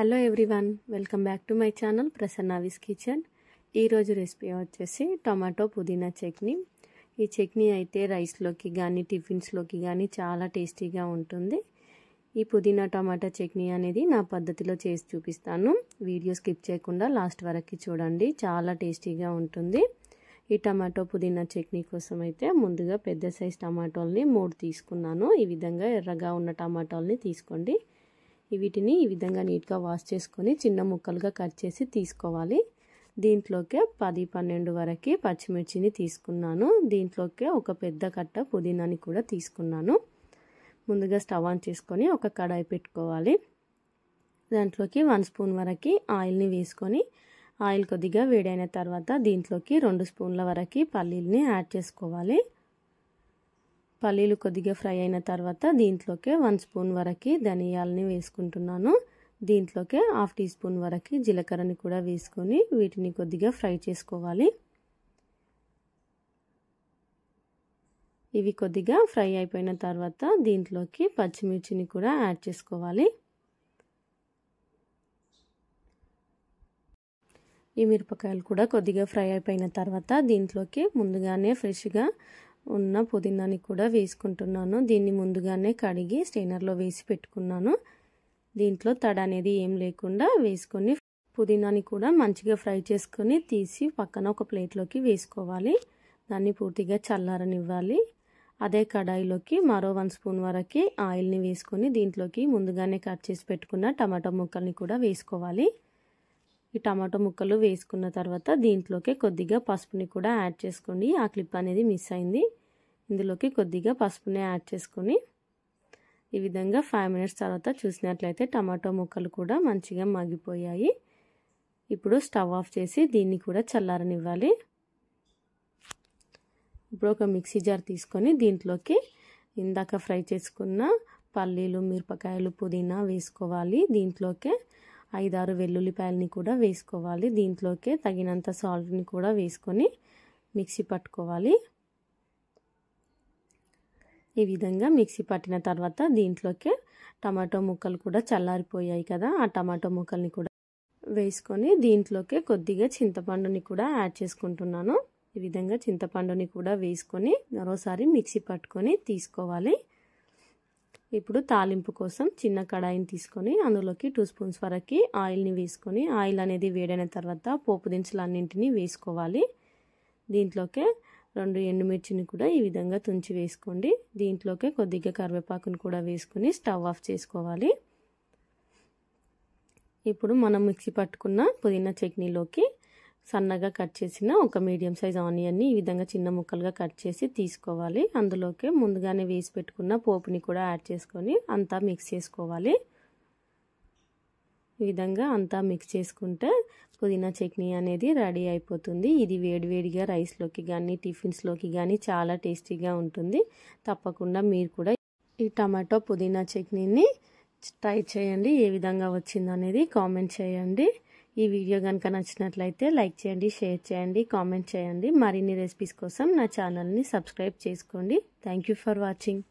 hello everyone welcome back to my channel ప్రసన్నావిస్ kitchen ఈరోజు recipe వచ్చేసి టమాటో పుదీనా చట్నీ ఈ చట్నీ అయితే రైస్లోకి కానీ టిఫిన్స్లోకి కానీ చాలా టేస్టీగా ఉంటుంది ఈ పుదీనా టొమాటో చట్నీ అనేది నా పద్ధతిలో చేసి చూపిస్తాను వీడియో స్కిప్ చేయకుండా లాస్ట్ వరకు చూడండి చాలా టేస్టీగా ఉంటుంది ఈ టమాటో పుదీనా చట్నీ కోసం అయితే ముందుగా పెద్ద సైజ్ టమాటోల్ని మూడు తీసుకున్నాను ఈ విధంగా ఎర్రగా ఉన్న టమాటోల్ని తీసుకోండి వీటిని ఈ విధంగా నీట్గా వాష్ చేసుకొని చిన్న ముక్కలుగా కట్ చేసి తీసుకోవాలి దీంట్లోకి పది పన్నెండు వరకు పచ్చిమిర్చిని తీసుకున్నాను దీంట్లోకే ఒక పెద్ద కట్ట పుదీనాని కూడా తీసుకున్నాను ముందుగా స్టవ్ ఆన్ చేసుకొని ఒక కడాయి పెట్టుకోవాలి దాంట్లోకి వన్ స్పూన్ వరకు ఆయిల్ని వేసుకొని ఆయిల్ కొద్దిగా వేడైన తర్వాత దీంట్లోకి రెండు స్పూన్ల వరకు పల్లీల్ని యాడ్ చేసుకోవాలి పల్లీలు కొద్దిగా ఫ్రై అయిన తర్వాత దీంట్లోకే వన్ స్పూన్ వరకు ధనియాలని వేసుకుంటున్నాను దీంట్లోకే హాఫ్ టీ స్పూన్ వరకు జీలకర్రని కూడా వేసుకొని వీటిని కొద్దిగా ఫ్రై చేసుకోవాలి ఇవి కొద్దిగా ఫ్రై అయిపోయిన తర్వాత దీంట్లోకి పచ్చిమిర్చిని కూడా యాడ్ చేసుకోవాలి ఈ మిరపకాయలు కూడా కొద్దిగా ఫ్రై అయిపోయిన తర్వాత దీంట్లోకి ముందుగానే ఫ్రెష్గా ఉన్న పుదీనాని కూడా వేసుకుంటున్నాను దీన్ని ముందుగానే కడిగి స్టెయినర్లో వేసి పెట్టుకున్నాను దీంట్లో తడ అనేది ఏం లేకుండా వేసుకొని పుదీనాని కూడా మంచిగా ఫ్రై చేసుకొని తీసి పక్కన ఒక ప్లేట్లోకి వేసుకోవాలి దాన్ని పూర్తిగా చల్లారనివ్వాలి అదే కడాయిలోకి మరో వన్ స్పూన్ వరకు ఆయిల్ని వేసుకొని దీంట్లోకి ముందుగానే కట్ చేసి పెట్టుకున్న టమాటో ముక్కల్ని కూడా వేసుకోవాలి ఈ టమాటో ముక్కలు వేసుకున్న తర్వాత దీంట్లోకి కొద్దిగా పసుపుని కూడా యాడ్ చేసుకోండి ఆ క్లిప్ అనేది మిస్ అయింది ఇందులోకి కొద్దిగా పసుపుని యాడ్ చేసుకొని ఈ విధంగా ఫైవ్ మినిట్స్ తర్వాత చూసినట్లయితే టమాటో ముక్కలు కూడా మంచిగా మగ్గిపోయాయి ఇప్పుడు స్టవ్ ఆఫ్ చేసి దీన్ని కూడా చల్లారనివ్వాలి ఇప్పుడు ఒక మిక్సీ జార్ తీసుకొని దీంట్లోకి ఇందాక ఫ్రై చేసుకున్న పల్లీలు మిరపకాయలు పుదీనా వేసుకోవాలి దీంట్లోకే ఐదారు వెల్లుల్లిపాయలని కూడా వేసుకోవాలి దీంట్లోకే తగినంత సాల్ట్ని కూడా వేసుకొని మిక్సీ పట్టుకోవాలి ఈ విధంగా మిక్సీ పట్టిన తర్వాత దీంట్లోకి టమాటో ముక్కలు కూడా చల్లారిపోయాయి కదా ఆ టమాటో ముక్కల్ని కూడా వేసుకొని దీంట్లోకి కొద్దిగా చింతపండుని కూడా యాడ్ చేసుకుంటున్నాను ఈ విధంగా చింతపండుని కూడా వేసుకొని మరోసారి మిక్సీ పట్టుకొని తీసుకోవాలి ఇప్పుడు తాలింపు కోసం చిన్న కడాయిని తీసుకొని అందులోకి టూ స్పూన్స్ వరకు ఆయిల్ని వేసుకొని ఆయిల్ అనేది వేడైన తర్వాత పోపు దినుసులు అన్నింటినీ వేసుకోవాలి దీంట్లోకి రెండు ఎండుమిర్చిని కూడా ఈ విధంగా తుంచి వేసుకోండి దీంట్లోకే కొద్దిగా కరివేపాకును కూడా వేసుకుని స్టవ్ ఆఫ్ చేసుకోవాలి ఇప్పుడు మనం మిక్సీ పట్టుకున్న పుదీనా చట్నీలోకి సన్నగా కట్ చేసిన ఒక మీడియం సైజ్ ఆనియన్ని ఈ విధంగా చిన్న ముక్కలుగా కట్ చేసి తీసుకోవాలి అందులోకి ముందుగానే వేసి పెట్టుకున్న పోపుని కూడా యాడ్ చేసుకొని అంతా మిక్స్ చేసుకోవాలి ఈ విధంగా అంతా మిక్స్ చేసుకుంటే పుదీనా చట్నీ అనేది రెడీ అయిపోతుంది ఇది వేడివేడిగా రైస్లోకి కానీ టిఫిన్స్లోకి కానీ చాలా టేస్టీగా ఉంటుంది తప్పకుండా మీరు కూడా ఈ టమాటో పుదీనా చట్నీని ట్రై చేయండి ఏ విధంగా వచ్చిందనేది కామెంట్ చేయండి ఈ వీడియో కనుక నచ్చినట్లయితే లైక్ చేయండి షేర్ చేయండి కామెంట్ చేయండి మరిన్ని రెసిపీస్ కోసం నా ఛానల్ని సబ్స్క్రైబ్ చేసుకోండి థ్యాంక్ ఫర్ వాచింగ్